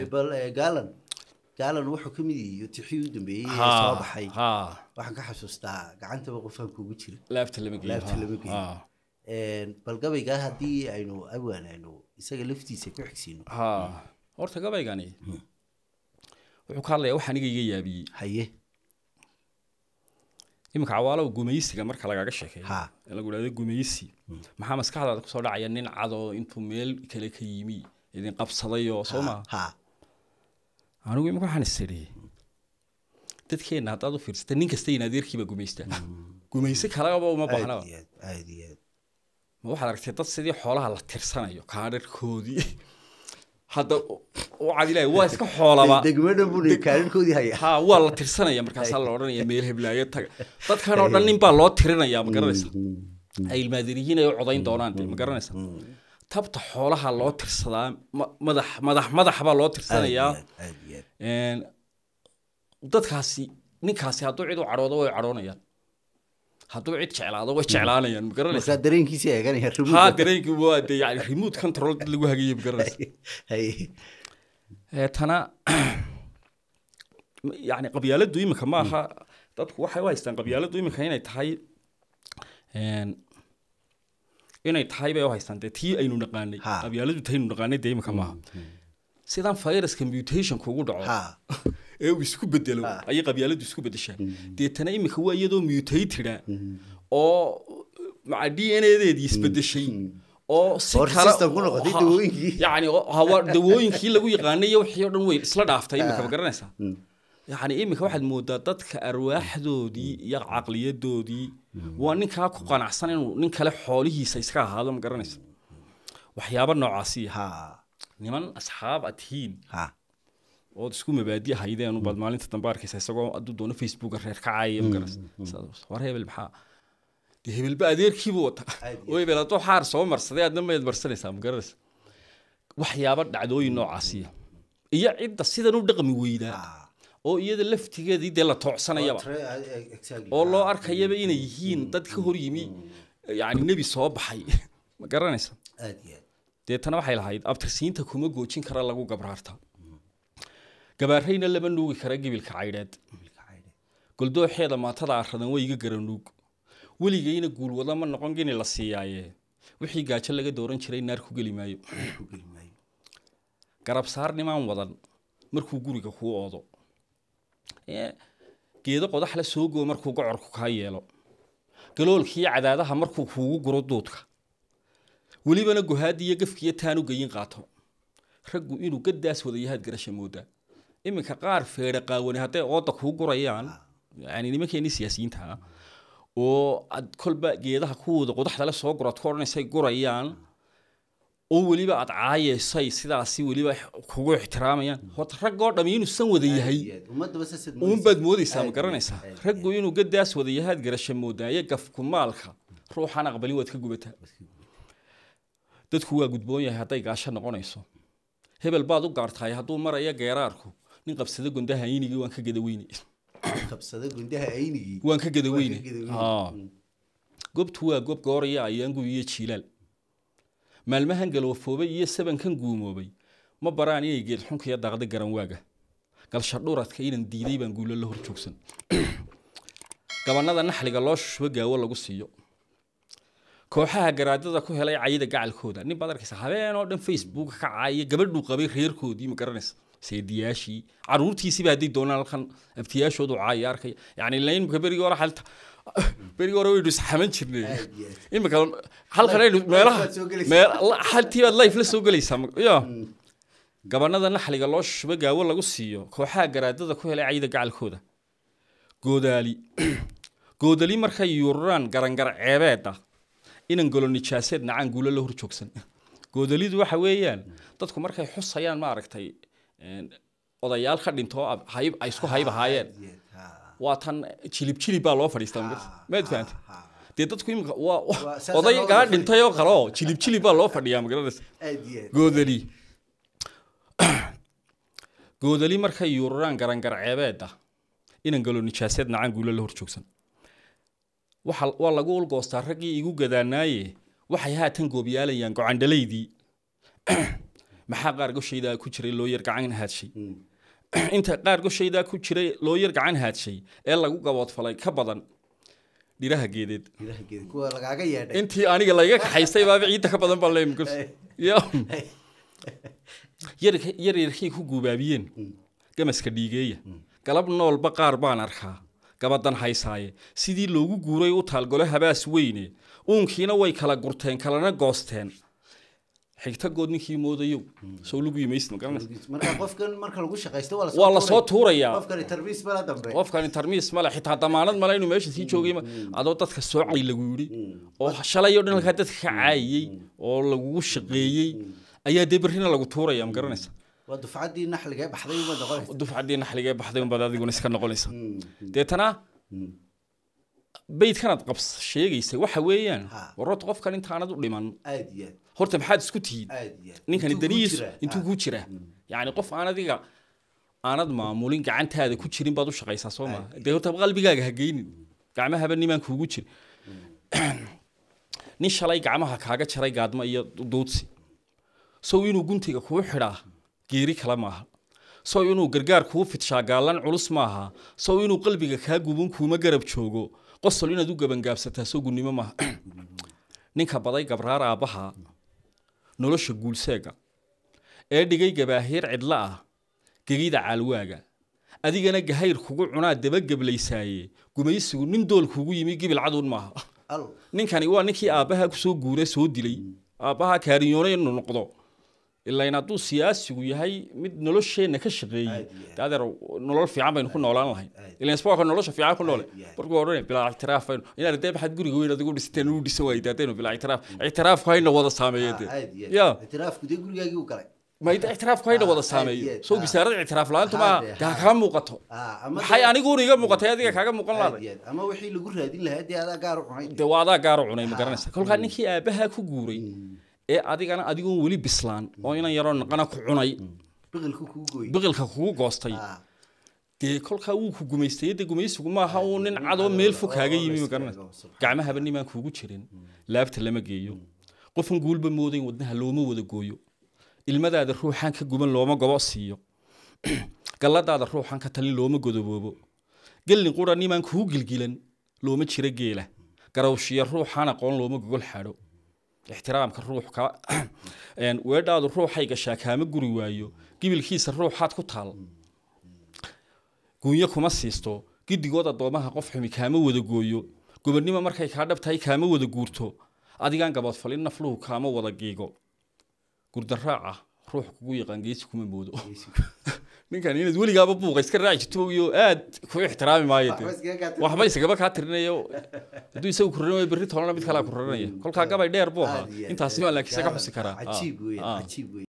bal galan galan wuxuu kamid iyo tixii u dambeeyey soo baxay waxaan ka xasuustaa gacantaba qofaan kugu jira bal gabaygaa haddii aynu awaan isaga laftiisa ku xigsiino horta gabaygani hmm. wuxuu ka hadlayaa wax aniga iga yaabiyey haye iminka cawaalow gumaysiga marka lagaga sheekay lagu idhahdo gumaysi hmm. maxaa maskaxdaada kusoo dhacaya nin cado intuu meel kale ka yimi idin qabsadayoo soo maha anigu imika waxaan dadkeena dadkeenna haddaad u fiirsata nin kasta in adeerkiiba gumaysta gumayso kalaba uma baahnaba ma waxaad aragtay dad sidii xoolaha la tirsanayo kaadharkoodii hadda u cadilaya waa iska xoolaba ha waa la tirsanaya markaasaa la odhanaya meel heblaayo taga dadkan oo dhan nin baa loo tirinaya ma garanaysa mm, mm, mm. ay ilmaadiriyiin ay u codayn doonaan ma garanaysa tabta xoolaha loo tirsadaa madax madax madaxbaa loo tirsanayaa dadkaasi ninkaasi hadduu cid u cadhoodo way cadhoonayaan hadduu cid jeclaado way mm. jeclaanayaan magaranaysaa dareenkiisi eeganaya haa dareenkii waa dee yani remote control lagu hagayay magaranaysa tana yani qabyaaladdu iminka maaha mm. dadku waxay u haystaan qabyaaladdu iminka inay tahay inay tahay bay u haysaantee tii aynu naqaanay qabyaaladu taynu naqaanay dee imika maaha hmm, hmm. sidaan viruska mutationka ugu dhaco ee uu isku bedelo ayay qabyaaladu isku bedeshaan deetana hmm. iminka waa iyadoo mutaytidaa oo maa d n adeedii isbedeshay oo si lagu yaqaanay iyo wixii o dhan way isla dhaaftay imikaba garanaysaa yani iminka waxaad moodaa dadka arwaaxdoodii mm. iyo caqliyadoodii mm. waa ninkaa ku qanacsan inuu nin kale xoolihiisa iska ahaado ma garanaysa waxyaaba noocaasi ha niman asxaab ad ood isku mabaadi ahaydeen baad mm. maalinta dambe arkaysa isagoo aduu doono facebooka reer kacaya magaraswar hebel maxaa hebelba adeerkiibu wataa oo hebel hadduu xaar soo marsaday aadna maad marsanaysaa magaranaysa waxyaaba dhacdooyin noocaasiya iyo cidda sidan u dhaqmi weydaa oo iyada laftigeedii dee la toocsanayaba oo loo arkayaba inay yihiin dad ka hor yimi mm. yani nebi soo baxay ma garanaysa deetana waxay lahayd abtirsiinta kuma goojin kara lagu gabraarta gabaarayna lama nuugi kara gibilka caydheed goldooxeeda maatada aradan way iga garanuug weligayna guulwado ma noqon gini la siiyaaye wixii gaajo laga dooran jiray naar ku geli maayo garabsaarnimaan wadan markuu guriga kuu oodo geedo qodax la soo goyo markuu gocorku kaa yeelo galoolkiiyo cadaadaha markuu kuugu guro duudka welibana gohaadi iyo gafkiiyo taanu geyin qaato raggu inuu gadaas wadayahaad garasha moodaa iminka qaar feere qaawani hadday ooda kuu gurayaan yani nimankeenii siyaasiyiinta oo ad kolba geedaha kuwooda qodaxdale soo guraad ku odhanaysa gurayaan oo weliba aad caayeysay sidaasi weliba kugu ixtiraamayaan mm. horta raggoo dhammi inuu san wada yahay uunbaad moodaysaa ma garanaysaa raggu inuu gadaas wada yahaad garasha moodaaye gafku maalka ruuxaan aqbalin waad ka gubataa dadku waa gudboon yahay hadday gaasho noqonayso hebel baad u gaartahay hadduu maraya geeraarku nin qabsada gondaha aynigii waan ka gadaweyne waan ka gadaweyne gobtu mm. waa gob gooraya ayaangu iyo jiilaal maalmahan galwafoobay iyo sabankan guumoobay ma baraan inay geedxunkiyo daaqda garan waaga galshadhuradka inan diiday baan guulo la horjoogsan gabanada naxliga loo shushubo gaawo lagu siiyo kooxaha garaadada ku helay cayida gacalkooda nin baad arkaysa habeen oo dhan facebook ka caayo gabadhuu qabay reerkoodii ma garanaysa seediyaashii caruurtiisiiba hadday doonaan halkan abtiyaashoodu caayo arkaya yani lain berigii hore xalta berigi hore waynu isxaman jirnay imika halkan meelaha haltiibaad life la soo gelaysaa yo mm. gabanada naxliga loo shuba gaawo lagu siiyo kooxaha garaadada ku helay cayda gacalkooda goodaali goodali markay yuururaan garangar ceebeeda ah, inan golo nijaaseed nacaan guulo la hor joogsan goodalidu waxa weeyaan dadku markay xusayaan maaragtay odayaal ka dhinto ay isku hayb ahaayeen waa tan jilib jilib baa loo fadhiistaa maad fahamta dee dadku jilib jilib baa loo fadhiyaa magaranaysa goodali goodali markay yuuraraan garangarceebeeda inan galo nijaasad nacaan guulo la hor waa lagu ulgoostaa raggii igu gadaanaaye waxay haatan goobiyaalayaan gocandhalaydii maxaa qaar goshaydaa ku jiray loo yar gacan haadshay hmm. inta qaar goshaydaa ku jiray loo yar gacan haadshay ee lagu gaboodfalay ka badan dhiraha geedeed intii aniga layga kaxaystay baaba ciidda ka badan baa leemgos ku guubaabiyeen hmm. gamaska dhiigeeya hmm. galab noolba qaar baan arkaa gabadan haysaaye sidii loogu guuray u taal gole habaas weyne uunkiina way kala gurteen kalana goosteen xigtagood ninkii moodayo sawlgu imaysmawaa lasoo tuurayaa qofkani tarmiis male xitaa damaanad male inuu meesha sii joogay adoo dadka soocay lagu yidhi oo shalayoo dhan halkaa dadka ka caayiyey oo lagugu shaqeeyey ayaa dee berrina lagu tuuraya ma garanaysa dufcaddii naxligee baxday unbaad adiguna iska noqonaysa deetana baydkanaad qabs sheegaysa waxa weeyaan warorta qofkan intaanad u dhiman horta maxaad isku tihiin ninkani danihiisu intuu kuu jira mm. yani qof aan adiga aanad maamulin gacantaada ku jirin baad u shaqaysaa soo maa dee horta qalbigaaga ha geynin gacmahaba nimaan kuugu jir mm. nin shalay gacmaha kaaga jaray gaadmo iyo duudsi sow inuu guntiga kuu xidhaa geeri kale maaha sow inuu gargaar kuu fidshaa gaalan culus maaha sow inuu qalbiga kaa gubun kuuma garab joogo qosol inaad u gabangaabsataa sogunnimo maha ninka baday gabraar aabbaha nolosha guulseega ee dhigay gabaahiir cidla ah gegida caalwaaga adigana gahayr kugu cunaa daba dabagablaysaaye gumaysigu nin dool kugu yimi gibil caduun maaha ninkani waa ninkii aabbaha kusoo guura soo dilay aabbaha kaariyoonaynu noqdo ilain hadduu siyaasigu yahay mid nolosheenna ka shaqeeyey de nolol fiican baynu ku noolaan lahayn ilan isbaka nolosha fiican ku noole markuu odhan bilaa ictiraaf baynu inaan dee maxaad guriga weyn adigu dhisteen uu dhisan waayey daadaynu bilaa ictiraaf ictiraafku hayna wada saameeyeen dee ya ictiraafku hayna wada saameeyo soo wasaarada ictiraaf la-aantu maaha daa kaa muuqato maxay aniguuna iga muuqatay adiga kaaga muuqan lahayd de waa adaa gaara cunay ma garanaysa kolkaa mm. ninkii aabahaa ku guuray mm ee adigana adigoon weli bislaan oo inan yaroo naqana ku cunay biqilka kugu goostay ah. dee kolkaa wuu ku gumaystay gumaysigu maaha uu nin cadoo meel fog kaaga yimi magarana gacma habanimaan kuugu jirin laabta lama geeyo qofan guulba moodayn wadnaha looma wada gooyo ilmadaada ruuxaan ka guban looma gobo siiyo galladaada ruuxaan ka talin looma godoboobo gellin qura nimaan kugu gilgilan looma jiro geela garawshiya ruuxaan aqoon looma gogol xadho ixtiraamka ruuxka weedhaadu ruuxay gashaa kaama guri waayo gibilkiisa ruuxaad ku taal guunyo kuma siisto gidigood addoomaha qof xumi kaama wada gooyo gobodnimo markay kaa dhabtahay kaama wada guurto adigaan gaboodfalin nafluhu kaama wada giigo gurdaraaca ruux kugu yaqaan geesi kuma moodo ninkan inaad weligaaba buuqa iska raaci jirtogiyo aad ku ixtiraami maayo waxba isagaba kaa tirinayo hadduu isaga kuran wayo berri toona mid kalaa kuranaya kolkaa gabay dheer buu ahaa intaasi maa laakiin isaga xusi karaa ah,